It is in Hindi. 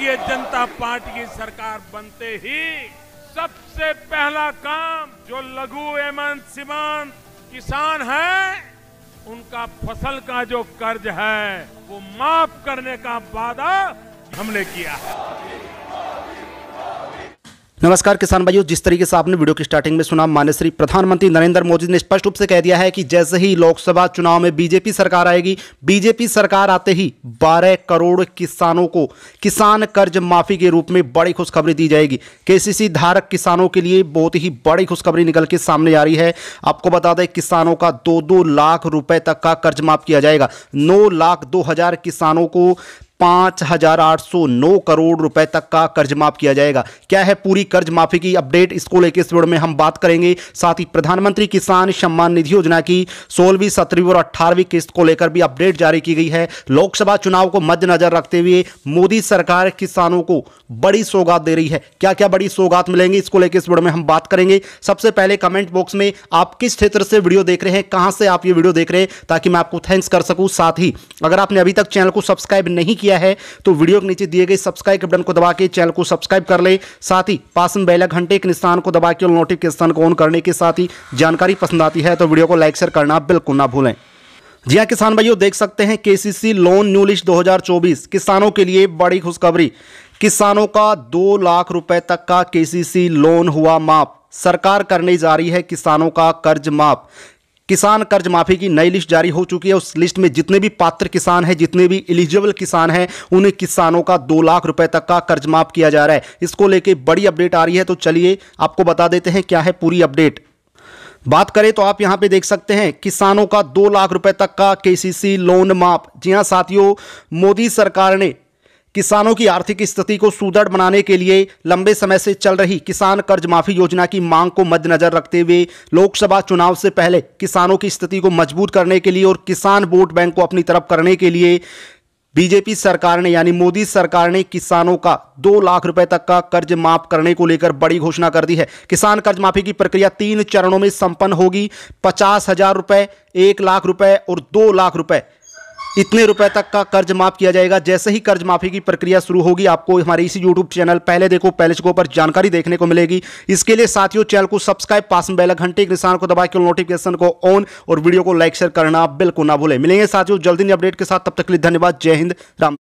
भारतीय जनता पार्टी की सरकार बनते ही सबसे पहला काम जो लघु एवं सीमांत किसान है उनका फसल का जो कर्ज है वो माफ करने का वादा हमने किया है नमस्कार किसान भाइयों जिस तरीके से आपने वीडियो की स्टार्टिंग में सुना श्री प्रधानमंत्री नरेंद्र मोदी ने स्पष्ट रूप से कह दिया है कि जैसे ही लोकसभा चुनाव में बीजेपी सरकार आएगी बीजेपी सरकार आते ही 12 करोड़ किसानों को किसान कर्ज माफी के रूप में बड़ी खुशखबरी दी जाएगी केसीसी धारक किसानों के लिए बहुत ही बड़ी खुशखबरी निकल के सामने आ रही है आपको बता दें किसानों का दो दो लाख रुपए तक का कर्ज माफ किया जाएगा नौ लाख दो हजार किसानों को पाँच हजार आठ सौ नौ करोड़ रुपए तक का कर्ज माफ किया जाएगा क्या है पूरी कर्ज माफी की अपडेट इसको लेकर इस वीडियो में हम बात करेंगे साथ ही प्रधानमंत्री किसान सम्मान निधि योजना की सोलहवीं सत्रहवीं और अट्ठारहवीं किस्त को लेकर भी अपडेट जारी की गई है लोकसभा चुनाव को मद्देनजर रखते हुए मोदी सरकार किसानों को बड़ी सौगात दे रही है क्या क्या बड़ी सौगात मिलेंगी इसको लेकर इस वीडियो में हम बात करेंगे सबसे पहले कमेंट बॉक्स में आप किस क्षेत्र से वीडियो देख रहे हैं कहां से आप ये वीडियो देख रहे हैं ताकि मैं आपको थैंक्स कर सकूं साथ ही अगर आपने अभी तक चैनल को सब्सक्राइब नहीं किया किया है तो वीडियो के नीचे दिए गए सब्सक्राइब बटन को दबा के चैनल को सब्सक्राइब कर ले साथ ही पास में बेला घंटे के निशान को दबा के नोटिफिकेशन को ऑन करने के साथ ही जानकारी पसंद आती है तो वीडियो को लाइक शेयर करना बिल्कुल ना भूलें जी हाँ किसान भाइयों देख सकते हैं केसीसी लोन न्यू लिस्ट 2024 किसानों के लिए बड़ी खुशखबरी किसानों का दो लाख रुपए तक का केसीसी लोन हुआ माफ सरकार करने जा रही है किसानों का कर्ज माफ किसान कर्ज माफी की नई लिस्ट जारी हो चुकी है उस लिस्ट में जितने भी पात्र किसान हैं जितने भी एलिजिबल किसान हैं उन्हें किसानों का दो लाख रुपए तक का कर्ज माफ किया जा रहा है इसको लेके बड़ी अपडेट आ रही है तो चलिए आपको बता देते हैं क्या है पूरी अपडेट बात करें तो आप यहां पे देख सकते हैं किसानों का दो लाख रुपए तक का केसीसी लोन माफ जी हां साथियों मोदी सरकार ने किसानों की आर्थिक स्थिति को सुदृढ़ बनाने के लिए लंबे समय से चल रही किसान कर्ज माफी योजना की मांग को मद्देनजर रखते हुए लोकसभा चुनाव से पहले किसानों की स्थिति को मजबूत करने के लिए और किसान वोट बैंक को अपनी तरफ करने के लिए बीजेपी सरकार ने यानी मोदी सरकार ने किसानों का दो लाख रुपए तक का कर्ज माफ करने को लेकर बड़ी घोषणा कर दी है किसान कर्ज माफी की प्रक्रिया तीन चरणों में संपन्न होगी पचास हजार रुपए एक लाख रुपए और दो लाख रुपए इतने रुपए तक का कर्ज माफ किया जाएगा जैसे ही कर्ज माफी की प्रक्रिया शुरू होगी आपको हमारे इसी यूट्यूब चैनल पहले देखो पहले चुको पर जानकारी देखने को मिलेगी इसके लिए साथियों चैनल को सब्सक्राइब पास में बेल घंटे के निशान को दबा के नोटिफिकेशन को ऑन और वीडियो को लाइक शेयर करना बिल्कुल ना भूलें मिलेंगे साथियों जल्दी अपडेट के साथ तब तक के लिए धन्यवाद जय हिंद राम